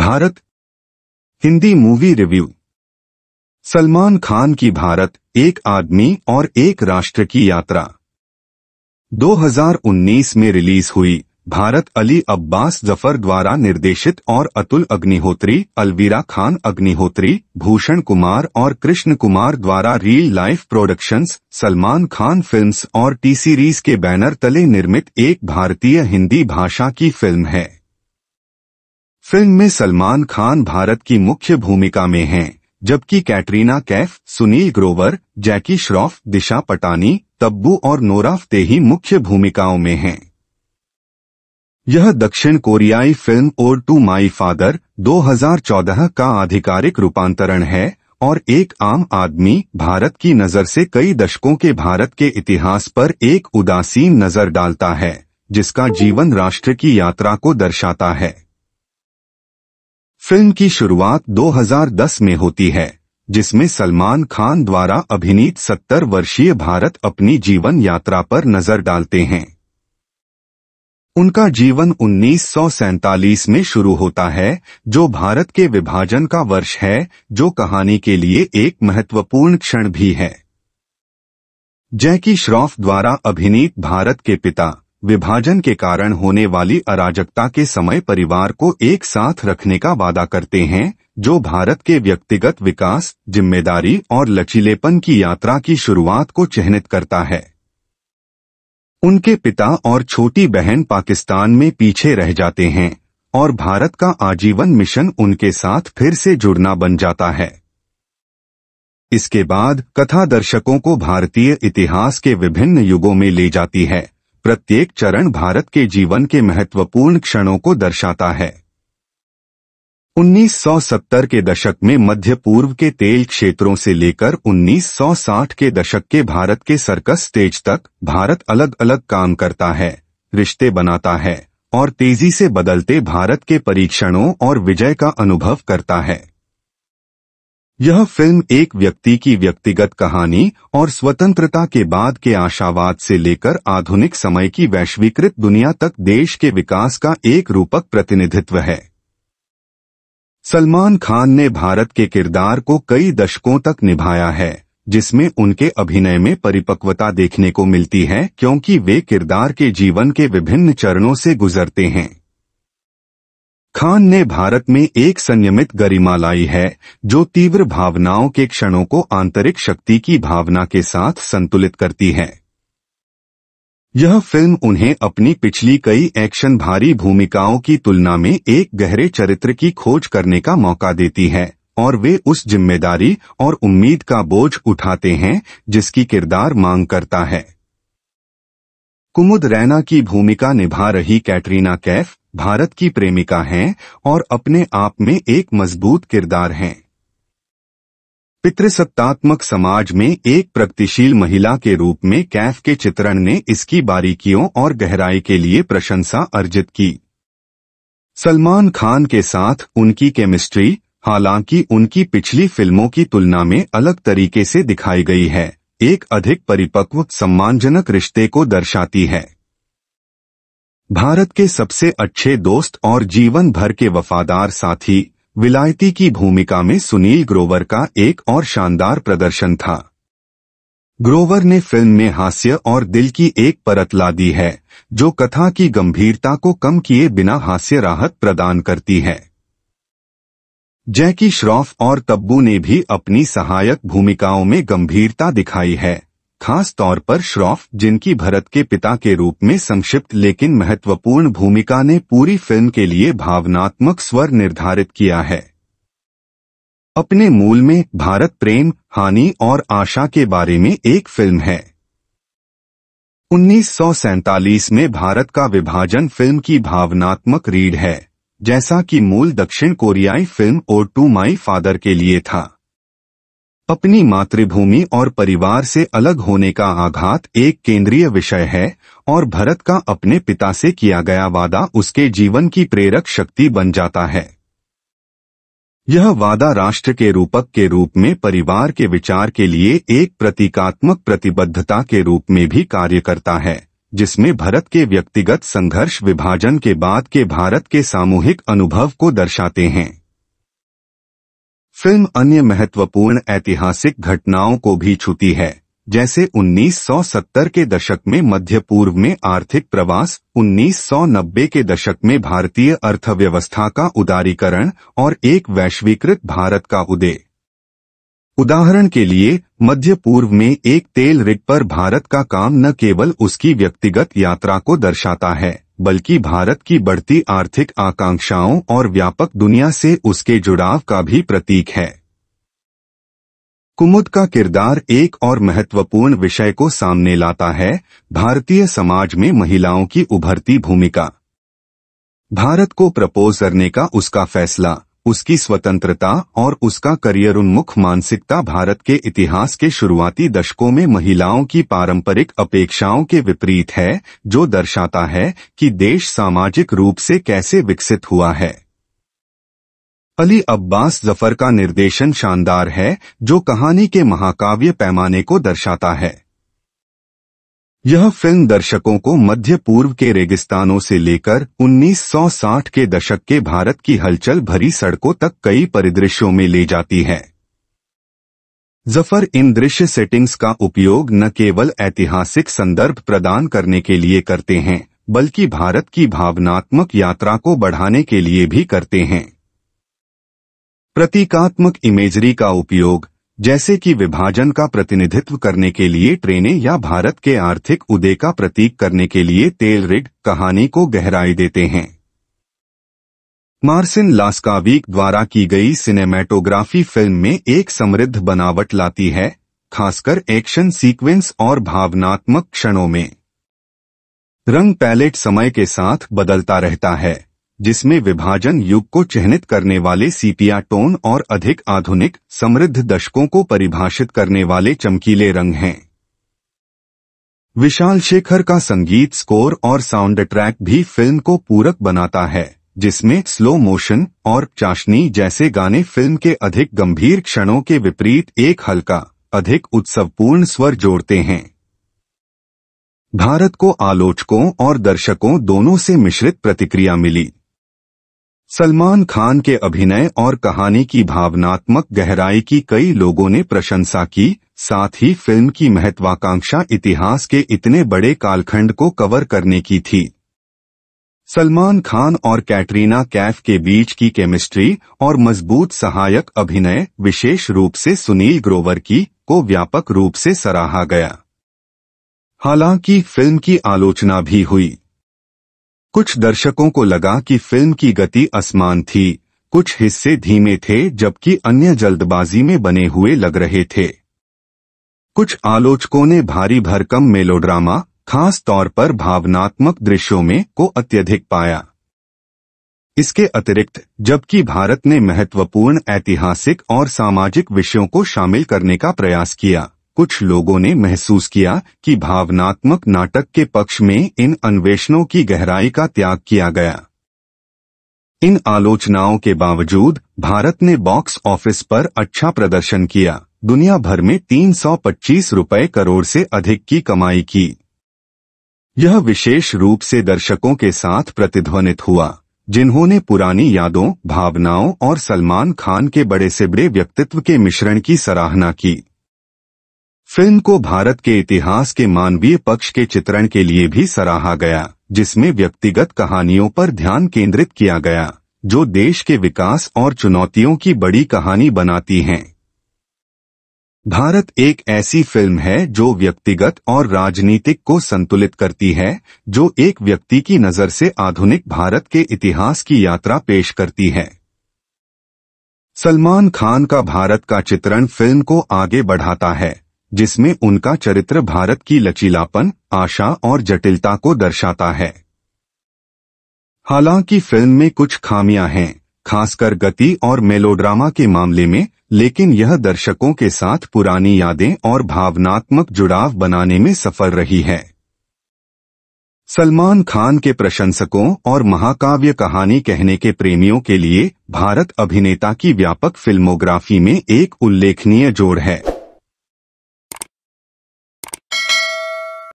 Bharat Hindi movie review Salman Khan की भारत एक आदमी और एक राष्ट्र की यात्रा 2019 में रिलीज हुई भारत अली अब्बास जफर द्वारा निर्देशित और अतुल अग्निहोत्री अलवीरा खान अग्निहोत्री भूषण कुमार और कृष्ण कुमार द्वारा real life productions Salman Khan films और टी सीरीज के बैनर तले निर्मित एक भारतीय हिंदी भाषा की फिल्म है फिल्म में सलमान खान भारत की मुख्य भूमिका में हैं, जबकि कैटरीना कैफ सुनील ग्रोवर जैकी श्रॉफ दिशा पटानी तब्बू और नोरा फतेही मुख्य भूमिकाओं में हैं यह दक्षिण कोरियाई film ode to my father 2014 का आधिकारिक रूपांतरण है और एक आम आदमी भारत की नज़र से कई दशकों के भारत के इतिहास पर एक उदासीन नज़र डालता है जिसका जीवन राष्ट्र की यात्रा को दर्शाता है फिल्म की शुरुआत 2010 में होती है जिसमें सलमान खान द्वारा अभिनीत 70 वर्षीय भारत अपनी जीवन यात्रा पर नजर डालते हैं उनका जीवन उन्नीस में शुरू होता है जो भारत के विभाजन का वर्ष है जो कहानी के लिए एक महत्वपूर्ण क्षण भी है जैकी श्रॉफ द्वारा अभिनीत भारत के पिता विभाजन के कारण होने वाली अराजकता के समय परिवार को एक साथ रखने का वादा करते हैं जो भारत के व्यक्तिगत विकास जिम्मेदारी और लचीलेपन की यात्रा की शुरुआत को चिन्हित करता है उनके पिता और छोटी बहन पाकिस्तान में पीछे रह जाते हैं और भारत का आजीवन मिशन उनके साथ फिर से जुड़ना बन जाता है इसके बाद कथा दर्शकों को भारतीय इतिहास के विभिन्न युगों में ले जाती है प्रत्येक चरण भारत के जीवन के महत्वपूर्ण क्षणों को दर्शाता है 1970 के दशक में मध्य पूर्व के तेल क्षेत्रों से लेकर 1960 के दशक के भारत के सर्कस स्टेज तक भारत अलग अलग काम करता है रिश्ते बनाता है और तेजी से बदलते भारत के परीक्षणों और विजय का अनुभव करता है यह फिल्म एक व्यक्ति की व्यक्तिगत कहानी और स्वतंत्रता के बाद के आशावाद से लेकर आधुनिक समय की वैश्वीकृत दुनिया तक देश के विकास का एक रूपक प्रतिनिधित्व है सलमान खान ने भारत के किरदार को कई दशकों तक निभाया है जिसमें उनके अभिनय में परिपक्वता देखने को मिलती है क्योंकि वे किरदार के जीवन के विभिन्न चरणों से गुजरते हैं खान ने भारत में एक संयमित गरिमा लाई है जो तीव्र भावनाओं के क्षणों को आंतरिक शक्ति की भावना के साथ संतुलित करती है यह फिल्म उन्हें अपनी पिछली कई एक्शन भारी भूमिकाओं की तुलना में एक गहरे चरित्र की खोज करने का मौका देती है और वे उस जिम्मेदारी और उम्मीद का बोझ उठाते हैं जिसकी किरदार मांग करता है कुमुद रैना की भूमिका निभा रही कैटरीना कैफ भारत की प्रेमिका हैं और अपने आप में एक मजबूत किरदार हैं पितृसत्तात्मक समाज में एक प्रगतिशील महिला के रूप में कैफ के चित्रण ने इसकी बारीकियों और गहराई के लिए प्रशंसा अर्जित की सलमान खान के साथ उनकी केमिस्ट्री हालांकि उनकी पिछली फिल्मों की तुलना में अलग तरीके से दिखाई गई है एक अधिक परिपक्व सम्मानजनक रिश्ते को दर्शाती है भारत के सबसे अच्छे दोस्त और जीवन भर के वफादार साथी विलायती की भूमिका में सुनील ग्रोवर का एक और शानदार प्रदर्शन था ग्रोवर ने फिल्म में हास्य और दिल की एक परत ला दी है जो कथा की गंभीरता को कम किए बिना हास्य राहत प्रदान करती है जैकी श्रॉफ और तब्बू ने भी अपनी सहायक भूमिकाओं में गंभीरता दिखाई है खास तौर पर श्रॉफ जिनकी भरत के पिता के रूप में संक्षिप्त लेकिन महत्वपूर्ण भूमिका ने पूरी फिल्म के लिए भावनात्मक स्वर निर्धारित किया है अपने मूल में भारत प्रेम हानि और आशा के बारे में एक फिल्म है उन्नीस में भारत का विभाजन फिल्म की भावनात्मक रीढ़ है जैसा कि मूल दक्षिण कोरियाई फिल्म और टू माई फादर के लिए था अपनी मातृभूमि और परिवार से अलग होने का आघात एक केंद्रीय विषय है और भरत का अपने पिता से किया गया वादा उसके जीवन की प्रेरक शक्ति बन जाता है यह वादा राष्ट्र के रूपक के रूप में परिवार के विचार के लिए एक प्रतीकात्मक प्रतिबद्धता के रूप में भी कार्य करता है जिसमें भारत के व्यक्तिगत संघर्ष विभाजन के बाद के भारत के सामूहिक अनुभव को दर्शाते हैं फिल्म अन्य महत्वपूर्ण ऐतिहासिक घटनाओं को भी छूती है जैसे 1970 के दशक में मध्य पूर्व में आर्थिक प्रवास 1990 के दशक में भारतीय अर्थव्यवस्था का उदारीकरण और एक वैश्वीकृत भारत का उदय उदाहरण के लिए मध्य पूर्व में एक तेल रिग पर भारत का काम न केवल उसकी व्यक्तिगत यात्रा को दर्शाता है बल्कि भारत की बढ़ती आर्थिक आकांक्षाओं और व्यापक दुनिया से उसके जुड़ाव का भी प्रतीक है कुमुद का किरदार एक और महत्वपूर्ण विषय को सामने लाता है भारतीय समाज में महिलाओं की उभरती भूमिका भारत को प्रपोज करने का उसका फैसला उसकी स्वतंत्रता और उसका करियर उन्मुख मानसिकता भारत के इतिहास के शुरुआती दशकों में महिलाओं की पारंपरिक अपेक्षाओं के विपरीत है जो दर्शाता है कि देश सामाजिक रूप से कैसे विकसित हुआ है अली अब्बास जफर का निर्देशन शानदार है जो कहानी के महाकाव्य पैमाने को दर्शाता है यह फिल्म दर्शकों को मध्य पूर्व के रेगिस्तानों से लेकर 1960 के दशक के भारत की हलचल भरी सड़कों तक कई परिदृश्यों में ले जाती है जफर इन दृश्य सेटिंग्स का उपयोग न केवल ऐतिहासिक संदर्भ प्रदान करने के लिए करते हैं बल्कि भारत की भावनात्मक यात्रा को बढ़ाने के लिए भी करते हैं प्रतीकात्मक इमेजरी का उपयोग जैसे कि विभाजन का प्रतिनिधित्व करने के लिए ट्रेनें या भारत के आर्थिक उदय का प्रतीक करने के लिए तेल रिड कहानी को गहराई देते हैं मार्सिन लास्काविक द्वारा की गई सिनेमेटोग्राफी फिल्म में एक समृद्ध बनावट लाती है खासकर एक्शन सीक्वेंस और भावनात्मक क्षणों में रंग पैलेट समय के साथ बदलता रहता है जिसमें विभाजन युग को चिन्हित करने वाले सीपिया टोन और अधिक आधुनिक समृद्ध दशकों को परिभाषित करने वाले चमकीले रंग हैं विशाल शेखर का संगीत स्कोर और साउंड ट्रैक भी फिल्म को पूरक बनाता है जिसमें स्लो मोशन और चाशनी जैसे गाने फिल्म के अधिक गंभीर क्षणों के विपरीत एक हल्का अधिक उत्सवपूर्ण स्वर जोड़ते हैं भारत को आलोचकों और दर्शकों दोनों से मिश्रित प्रतिक्रिया मिली सलमान खान के अभिनय और कहानी की भावनात्मक गहराई की कई लोगों ने प्रशंसा की साथ ही फिल्म की महत्वाकांक्षा इतिहास के इतने बड़े कालखंड को कवर करने की थी सलमान खान और कैटरीना कैफ के बीच की केमिस्ट्री और मजबूत सहायक अभिनय विशेष रूप से सुनील ग्रोवर की को व्यापक रूप से सराहा गया हालांकि फिल्म की आलोचना भी हुई कुछ दर्शकों को लगा कि फिल्म की गति आसमान थी कुछ हिस्से धीमे थे जबकि अन्य जल्दबाजी में बने हुए लग रहे थे कुछ आलोचकों ने भारी भरकम मेलोड्रामा खास तौर पर भावनात्मक दृश्यों में को अत्यधिक पाया इसके अतिरिक्त जबकि भारत ने महत्वपूर्ण ऐतिहासिक और सामाजिक विषयों को शामिल करने का प्रयास किया कुछ लोगों ने महसूस किया कि भावनात्मक नाटक के पक्ष में इन अन्वेषणों की गहराई का त्याग किया गया इन आलोचनाओं के बावजूद भारत ने बॉक्स ऑफिस पर अच्छा प्रदर्शन किया दुनिया भर में तीन रुपए करोड़ से अधिक की कमाई की यह विशेष रूप से दर्शकों के साथ प्रतिध्वनित हुआ जिन्होंने पुरानी यादों भावनाओं और सलमान खान के बड़े बड़े व्यक्तित्व के मिश्रण की सराहना की फिल्म को भारत के इतिहास के मानवीय पक्ष के चित्रण के लिए भी सराहा गया जिसमें व्यक्तिगत कहानियों पर ध्यान केंद्रित किया गया जो देश के विकास और चुनौतियों की बड़ी कहानी बनाती हैं भारत एक ऐसी फिल्म है जो व्यक्तिगत और राजनीतिक को संतुलित करती है जो एक व्यक्ति की नज़र से आधुनिक भारत के इतिहास की यात्रा पेश करती है सलमान खान का भारत का चित्रण फिल्म को आगे बढ़ाता है जिसमें उनका चरित्र भारत की लचीलापन आशा और जटिलता को दर्शाता है हालांकि फिल्म में कुछ खामियां हैं खासकर गति और मेलोड्रामा के मामले में लेकिन यह दर्शकों के साथ पुरानी यादें और भावनात्मक जुड़ाव बनाने में सफल रही है सलमान खान के प्रशंसकों और महाकाव्य कहानी कहने के प्रेमियों के लिए भारत अभिनेता की व्यापक फिल्मोग्राफी में एक उल्लेखनीय जोड़ है